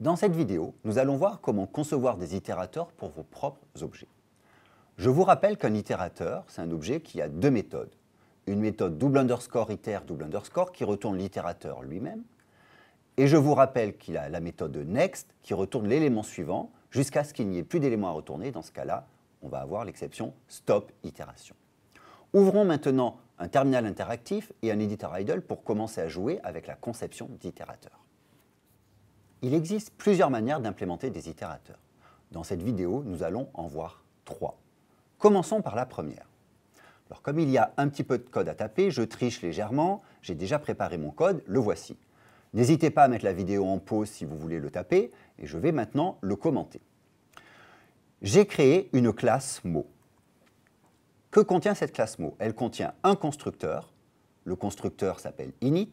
Dans cette vidéo, nous allons voir comment concevoir des itérateurs pour vos propres objets. Je vous rappelle qu'un itérateur, c'est un objet qui a deux méthodes. Une méthode double underscore iter double underscore qui retourne l'itérateur lui-même. Et je vous rappelle qu'il a la méthode next qui retourne l'élément suivant jusqu'à ce qu'il n'y ait plus d'éléments à retourner. Dans ce cas-là, on va avoir l'exception stop itération. Ouvrons maintenant un terminal interactif et un éditeur idle pour commencer à jouer avec la conception d'itérateurs. Il existe plusieurs manières d'implémenter des itérateurs. Dans cette vidéo, nous allons en voir trois. Commençons par la première. Alors comme il y a un petit peu de code à taper, je triche légèrement, j'ai déjà préparé mon code, le voici. N'hésitez pas à mettre la vidéo en pause si vous voulez le taper, et je vais maintenant le commenter. J'ai créé une classe mot. Que contient cette classe mot Elle contient un constructeur, le constructeur s'appelle init,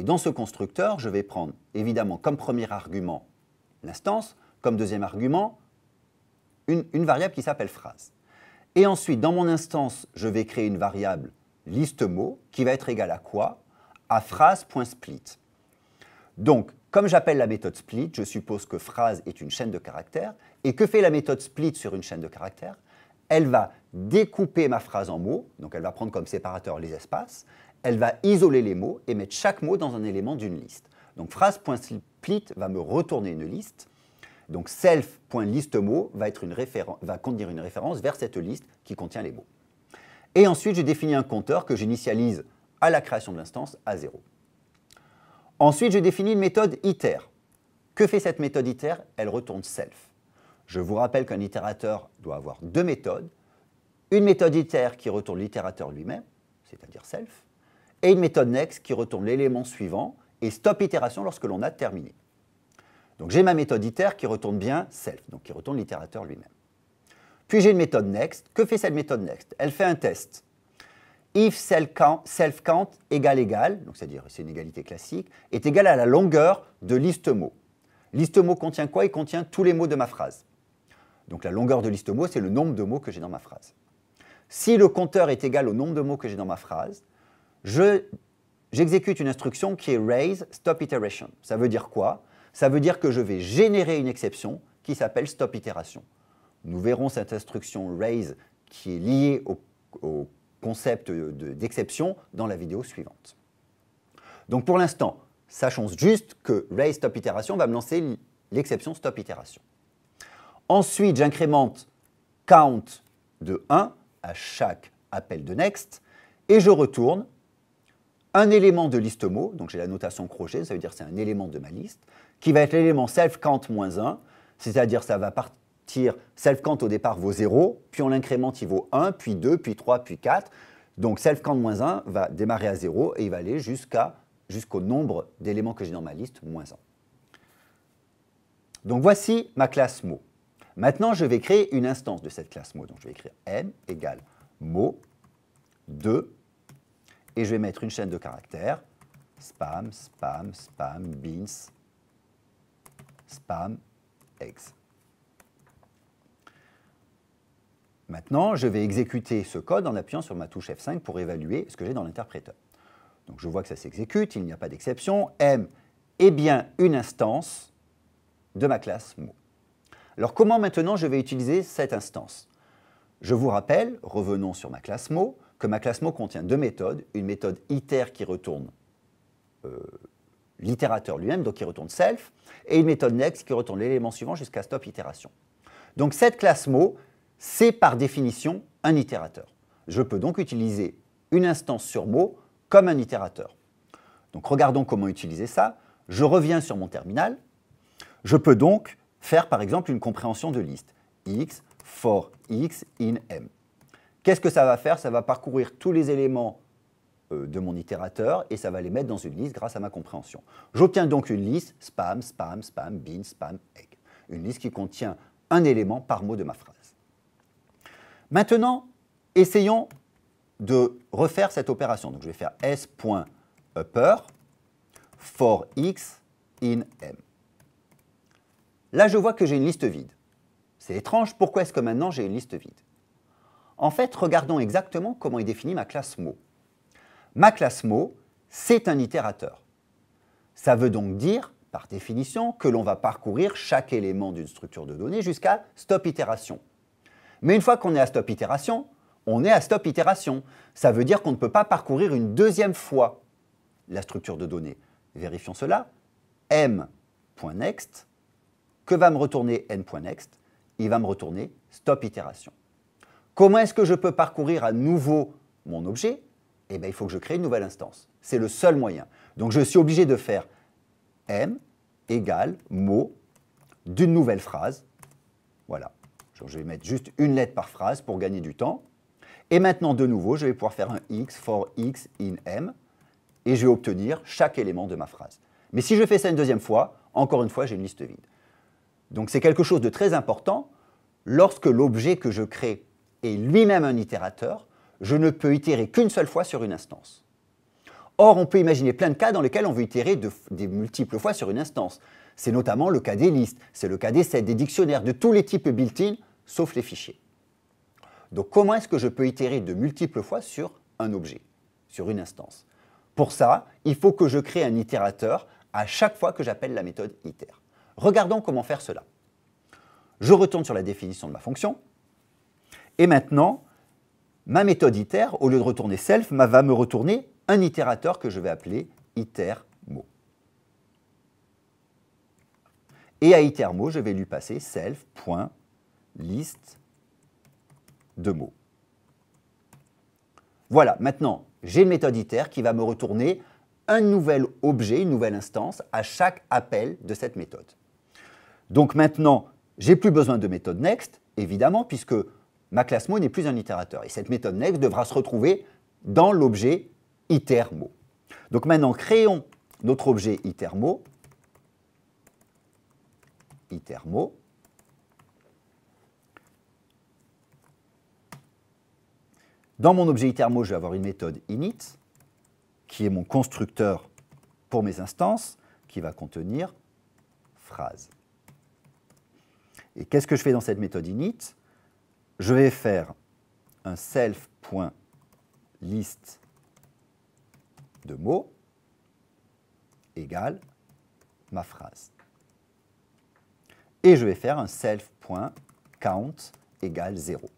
et dans ce constructeur, je vais prendre évidemment comme premier argument l'instance, comme deuxième argument une, variable qui s'appelle phrase. Et ensuite, dans mon instance, je vais créer une variable liste mots, qui va être égale à quoi À phrase.split. Donc, comme j'appelle la méthode split, je suppose que phrase est une chaîne de caractères. Et que fait la méthode split sur une chaîne de caractères Elle va découper ma phrase en mots, donc elle va prendre comme séparateur les espaces elle va isoler les mots et mettre chaque mot dans un élément d'une liste. Donc phrase.split va me retourner une liste. Donc self.listMot va, être une va contenir une référence vers cette liste qui contient les mots. Et ensuite, j'ai défini un compteur que j'initialise à la création de l'instance à 0. Ensuite, j'ai défini une méthode iter. Que fait cette méthode iter Elle retourne self. Je vous rappelle qu'un itérateur doit avoir deux méthodes. Une méthode iter qui retourne l'itérateur lui-même, c'est-à-dire self, et une méthode next qui retourne l'élément suivant et stop itération lorsque l'on a terminé. Donc j'ai ma méthode iter qui retourne bien self, donc qui retourne l'itérateur lui-même. Puis j'ai une méthode next. Que fait cette méthode next Elle fait un test. If self count, égale égale, donc c'est-à-dire c'est une égalité classique, est égale à la longueur de liste mots. Liste mot contient quoi Il contient tous les mots de ma phrase. Donc la longueur de liste mot, c'est le nombre de mots que j'ai dans ma phrase. Si le compteur est égal au nombre de mots que j'ai dans ma phrase, j'exécute une instruction qui est raise stop iteration. Ça veut dire quoi Ça veut dire que je vais générer une exception qui s'appelle stop itération. Nous verrons cette instruction raise qui est liée au, concept d'exception dans la vidéo suivante. Donc pour l'instant, sachons juste que raise stop itération va me lancer l'exception stop itération. Ensuite, j'incrémente count de 1 à chaque appel de next et je retourne un élément de liste mot, donc j'ai la notation crochet, ça veut dire c'est un élément de ma liste, qui va être l'élément self-count-1, c'est-à-dire ça va partir, self-count au départ vaut 0, puis on l'incrémente, il vaut 1, puis 2, puis 3, puis 4. Donc self-count-1 va démarrer à 0 et il va aller jusqu'à, jusqu'au nombre d'éléments que j'ai dans ma liste, moins 1. Donc voici ma classe mot. Maintenant, je vais créer une instance de cette classe mot. Donc je vais écrire m égale mot 2 et je vais mettre une chaîne de caractères. Spam, spam, spam, beans, spam, eggs. Maintenant, je vais exécuter ce code en appuyant sur ma touche F5 pour évaluer ce que j'ai dans l'interpréteur. Donc je vois que ça s'exécute, il n'y a pas d'exception. M est bien une instance de ma classe mot. Alors comment maintenant je vais utiliser cette instance Je vous rappelle, revenons sur ma classe mot, que ma classe mot contient deux méthodes. Une méthode iter qui retourne euh, l'itérateur lui-même, donc qui retourne self, et une méthode next qui retourne l'élément suivant jusqu'à stop itération. Donc cette classe mot, c'est par définition un itérateur. Je peux donc utiliser une instance sur mot comme un itérateur. Donc regardons comment utiliser ça. Je reviens sur mon terminal. Je peux donc faire par exemple une compréhension de liste. x for x in m. Qu'est-ce que ça va faire Ça va parcourir tous les éléments euh, de mon itérateur et ça va les mettre dans une liste grâce à ma compréhension. J'obtiens donc une liste spam, spam, spam, bin, spam, egg. Une liste qui contient un élément par mot de ma phrase. Maintenant, essayons de refaire cette opération. Donc je vais faire s.upper for x in m. Là, je vois que j'ai une liste vide. C'est étrange, pourquoi est-ce que maintenant j'ai une liste vide en fait, regardons exactement comment est définie ma classe mot. Ma classe mot, c'est un itérateur. Ça veut donc dire, par définition, que l'on va parcourir chaque élément d'une structure de données jusqu'à stop itération. Mais une fois qu'on est à stop itération, on est à stop itération. Ça veut dire qu'on ne peut pas parcourir une deuxième fois la structure de données. Vérifions cela. m.next, que va me retourner n.next Il va me retourner stop itération. Comment est-ce que je peux parcourir à nouveau mon objet Eh bien, il faut que je crée une nouvelle instance. C'est le seul moyen. Donc, je suis obligé de faire m égale mot d'une nouvelle phrase. Voilà. je vais mettre juste une lettre par phrase pour gagner du temps. Et maintenant, de nouveau, je vais pouvoir faire un x for x in m et je vais obtenir chaque élément de ma phrase. Mais si je fais ça une deuxième fois, encore une fois, j'ai une liste vide. Donc c'est quelque chose de très important. Lorsque l'objet que je crée et lui-même un itérateur, je ne peux itérer qu'une seule fois sur une instance. Or, on peut imaginer plein de cas dans lesquels on veut itérer de, des multiples fois sur une instance. C'est notamment le cas des listes, c'est le cas des sets, des dictionnaires, de tous les types built-in, sauf les fichiers. Donc comment est-ce que je peux itérer de multiples fois sur un objet, sur une instance Pour ça, il faut que je crée un itérateur à chaque fois que j'appelle la méthode iter. Regardons comment faire cela. Je retourne sur la définition de ma fonction. Et maintenant, ma méthode iter, au lieu de retourner self, va me retourner un itérateur que je vais appeler itermo. Et à itermo, je vais lui passer self.list de mots. Voilà, maintenant, j'ai une méthode iter qui va me retourner un nouvel objet, une nouvelle instance à chaque appel de cette méthode. Donc maintenant, j'ai plus besoin de méthode next, évidemment, puisque Ma classe mot n'est plus un itérateur. Et cette méthode next devra se retrouver dans l'objet itermo. Donc maintenant, créons notre objet itermo. itermo. Dans mon objet itermo, je vais avoir une méthode init, qui est mon constructeur pour mes instances, qui va contenir phrase. Et qu'est-ce que je fais dans cette méthode init je vais faire un self.list de mots égale ma phrase. Et je vais faire un self.count égale 0.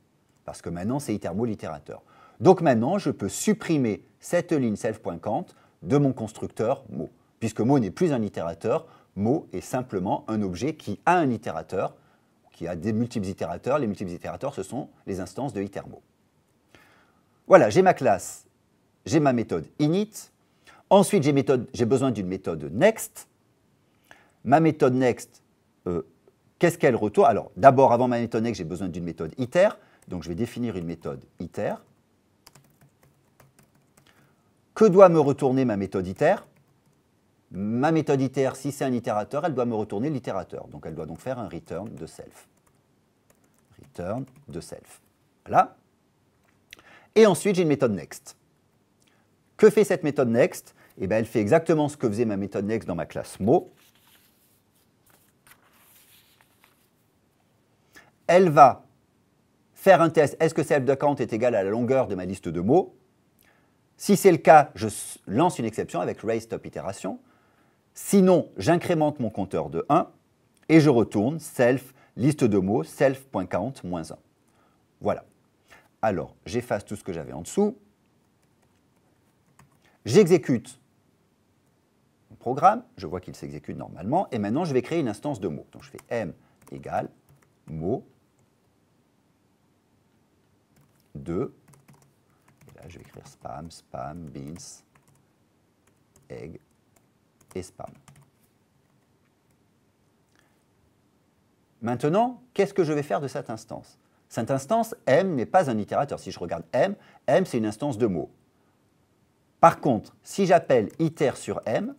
Parce que maintenant, c'est itermo-littérateur. Donc maintenant, je peux supprimer cette ligne self.count de mon constructeur mot. Puisque mot n'est plus un itérateur, mot est simplement un objet qui a un itérateur il y a des multiples itérateurs. Les multiples itérateurs, ce sont les instances de itermo. Voilà, j'ai ma classe, j'ai ma méthode init. Ensuite, j'ai besoin d'une méthode next. Ma méthode next, euh, qu'est-ce qu'elle retourne Alors, d'abord, avant ma méthode next, j'ai besoin d'une méthode iter. Donc, je vais définir une méthode iter. Que doit me retourner ma méthode iter Ma méthode iter, si c'est un itérateur, elle doit me retourner l'itérateur. Donc, elle doit donc faire un return de self return de self. Voilà. Et ensuite, j'ai une méthode next. Que fait cette méthode next eh bien, Elle fait exactement ce que faisait ma méthode next dans ma classe mot. Elle va faire un test. Est-ce que self est égal à la longueur de ma liste de mots Si c'est le cas, je lance une exception avec raise Sinon, j'incrémente mon compteur de 1 et je retourne self liste de mots, self.count-1. Voilà. Alors, j'efface tout ce que j'avais en dessous. J'exécute mon programme, je vois qu'il s'exécute normalement, et maintenant je vais créer une instance de mots. Donc je fais m égale mot 2, et là je vais écrire spam, spam, beans, egg et spam. Maintenant, qu'est-ce que je vais faire de cette instance Cette instance, M n'est pas un itérateur. Si je regarde M, M c'est une instance de mots. Par contre, si j'appelle iter sur M,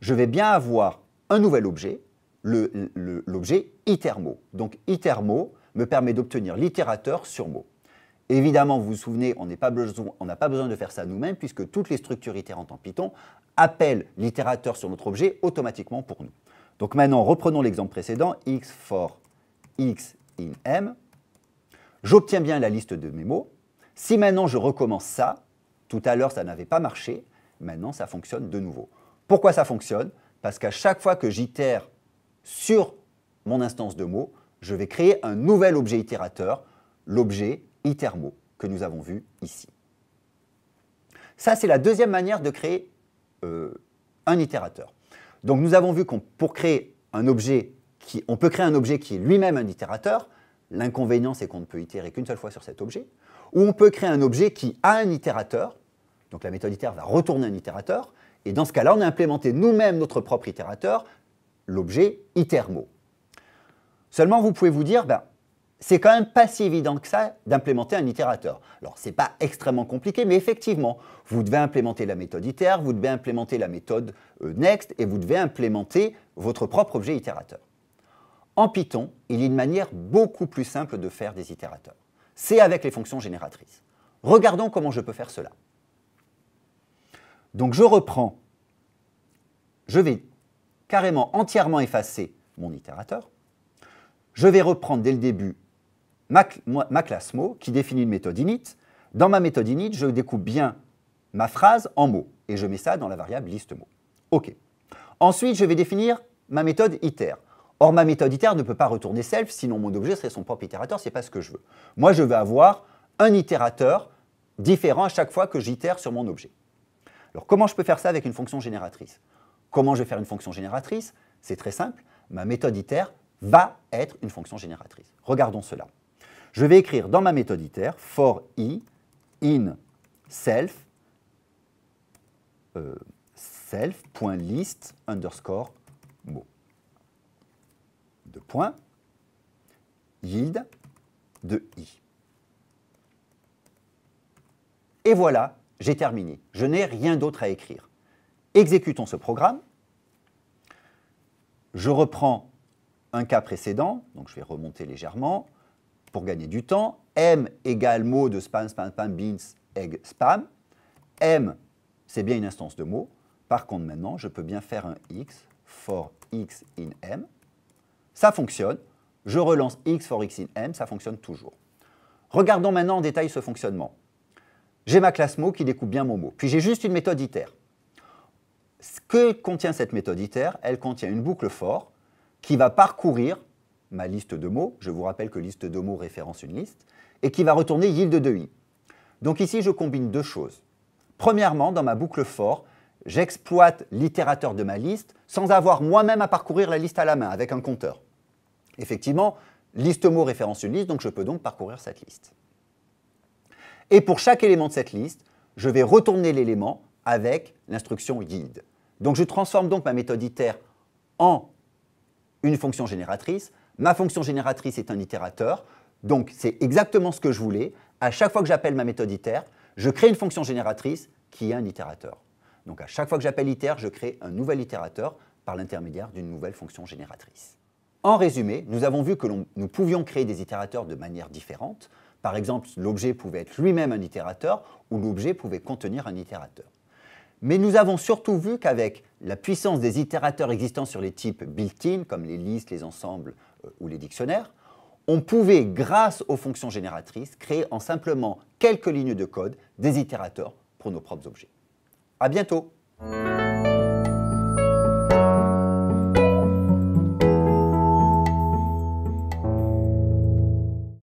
je vais bien avoir un nouvel objet, l'objet itermo. Donc itermo me permet d'obtenir l'itérateur sur mot. Évidemment, vous vous souvenez, on n'a pas, pas besoin de faire ça nous-mêmes puisque toutes les structures itérantes en Python appellent l'itérateur sur notre objet automatiquement pour nous. Donc maintenant, reprenons l'exemple précédent, x for x in m. J'obtiens bien la liste de mes mots. Si maintenant je recommence ça, tout à l'heure ça n'avait pas marché, maintenant ça fonctionne de nouveau. Pourquoi ça fonctionne Parce qu'à chaque fois que j'itère sur mon instance de mots, je vais créer un nouvel objet itérateur, l'objet itermo que nous avons vu ici. Ça, c'est la deuxième manière de créer euh, un itérateur. Donc nous avons vu qu'on pour créer un objet qui, on peut créer un objet qui est lui-même un itérateur. L'inconvénient, c'est qu'on ne peut itérer qu'une seule fois sur cet objet. Ou on peut créer un objet qui a un itérateur. Donc la méthode itère va retourner un itérateur. Et dans ce cas-là, on a implémenté nous-mêmes notre propre itérateur, l'objet itermo. Seulement, vous pouvez vous dire, ben, c'est quand même pas si évident que ça d'implémenter un itérateur. Alors, c'est pas extrêmement compliqué, mais effectivement, vous devez implémenter la méthode iter, vous devez implémenter la méthode euh, next et vous devez implémenter votre propre objet itérateur. En Python, il y a une manière beaucoup plus simple de faire des itérateurs. C'est avec les fonctions génératrices. Regardons comment je peux faire cela. Donc, je reprends, je vais carrément entièrement effacer mon itérateur. Je vais reprendre dès le début ma, classe mot qui définit une méthode init. Dans ma méthode init, je découpe bien ma phrase en mots et je mets ça dans la variable liste mots. OK. Ensuite, je vais définir ma méthode iter. Or, ma méthode iter ne peut pas retourner self, sinon mon objet serait son propre itérateur, ce n'est pas ce que je veux. Moi, je veux avoir un itérateur différent à chaque fois que j'itère sur mon objet. Alors, comment je peux faire ça avec une fonction génératrice Comment je vais faire une fonction génératrice C'est très simple. Ma méthode iter va être une fonction génératrice. Regardons cela. Je vais écrire dans ma méthode ITER for i in self euh, self.list underscore mot. De point, yield de i. Et voilà, j'ai terminé. Je n'ai rien d'autre à écrire. Exécutons ce programme. Je reprends un cas précédent, donc je vais remonter légèrement pour gagner du temps. M égale mot de spam, spam, spam, beans, egg, spam. M, c'est bien une instance de mot. Par contre, maintenant, je peux bien faire un X for X in M. Ça fonctionne. Je relance X for X in M, ça fonctionne toujours. Regardons maintenant en détail ce fonctionnement. J'ai ma classe mot qui découpe bien mon mot. Puis j'ai juste une méthode itère. Ce que contient cette méthode itère Elle contient une boucle for qui va parcourir ma liste de mots, je vous rappelle que liste de mots référence une liste, et qui va retourner yield de i. Donc ici, je combine deux choses. Premièrement, dans ma boucle for, j'exploite l'itérateur de ma liste sans avoir moi-même à parcourir la liste à la main avec un compteur. Effectivement, liste mots référence une liste, donc je peux donc parcourir cette liste. Et pour chaque élément de cette liste, je vais retourner l'élément avec l'instruction yield. Donc je transforme donc ma méthode iter en une fonction génératrice Ma fonction génératrice est un itérateur, donc c'est exactement ce que je voulais. À chaque fois que j'appelle ma méthode iter, je crée une fonction génératrice qui est un itérateur. Donc à chaque fois que j'appelle iter, je crée un nouvel itérateur par l'intermédiaire d'une nouvelle fonction génératrice. En résumé, nous avons vu que nous pouvions créer des itérateurs de manière différente. Par exemple, l'objet pouvait être lui-même un itérateur ou l'objet pouvait contenir un itérateur. Mais nous avons surtout vu qu'avec la puissance des itérateurs existants sur les types built-in, comme les listes, les ensembles, euh, ou les dictionnaires, on pouvait, grâce aux fonctions génératrices, créer en simplement quelques lignes de code des itérateurs pour nos propres objets. À bientôt!